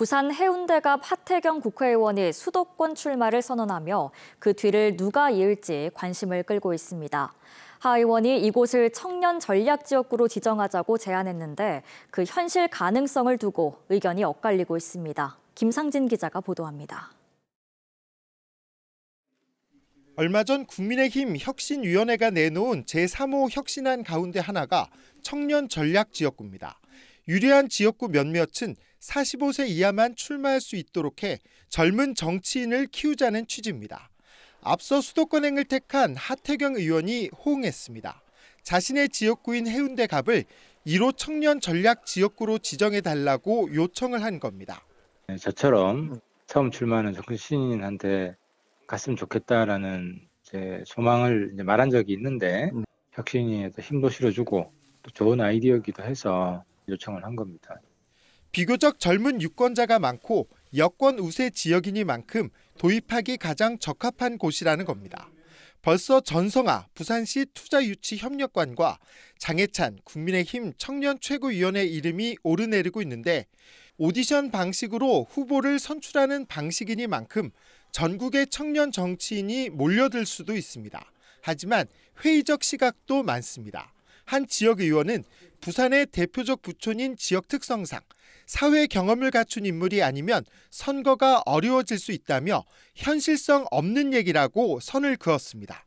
부산 해운대가 하태경 국회의원이 수도권 출마를 선언하며 그 뒤를 누가 이을지 관심을 끌고 있습니다. 하 의원이 이곳을 청년 전략 지역구로 지정하자고 제안했는데 그 현실 가능성을 두고 의견이 엇갈리고 있습니다. 김상진 기자가 보도합니다. 얼마 전 국민의힘 혁신위원회가 내놓은 제3호 혁신안 가운데 하나가 청년 전략 지역구입니다. 유리한 지역구 몇몇은 45세 이하만 출마할 수 있도록 해 젊은 정치인을 키우자는 취지입니다. 앞서 수도권행을 택한 하태경 의원이 호응했습니다. 자신의 지역구인 해운대 갑을 1호 청년 전략 지역구로 지정해 달라고 요청을 한 겁니다. 네, 저처럼 처음 출마하는 정신인한테 갔으면 좋겠다라는 제 소망을 이제 말한 적이 있는데 음. 혁신이에도 힘도 실어주고 또 좋은 아이디어기도 해서 요청을 한 겁니다. 비교적 젊은 유권자가 많고 여권 우세 지역이니만큼 도입하기 가장 적합한 곳이라는 겁니다. 벌써 전성아 부산시 투자유치협력관과 장해찬 국민의힘 청년최고위원회 이름이 오르내리고 있는데 오디션 방식으로 후보를 선출하는 방식이니만큼 전국의 청년 정치인이 몰려들 수도 있습니다. 하지만 회의적 시각도 많습니다. 한 지역 의원은 부산의 대표적 부촌인 지역 특성상 사회 경험을 갖춘 인물이 아니면 선거가 어려워질 수 있다며 현실성 없는 얘기라고 선을 그었습니다.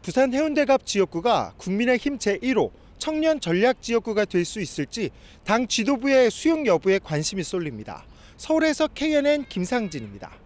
부산 해운대갑 지역구가 국민의힘 제1호 청년 전략 지역구가 될 수 있을지 당 지도부의 수용 여부에 관심이 쏠립니다. 서울에서 KNN 김상진입니다.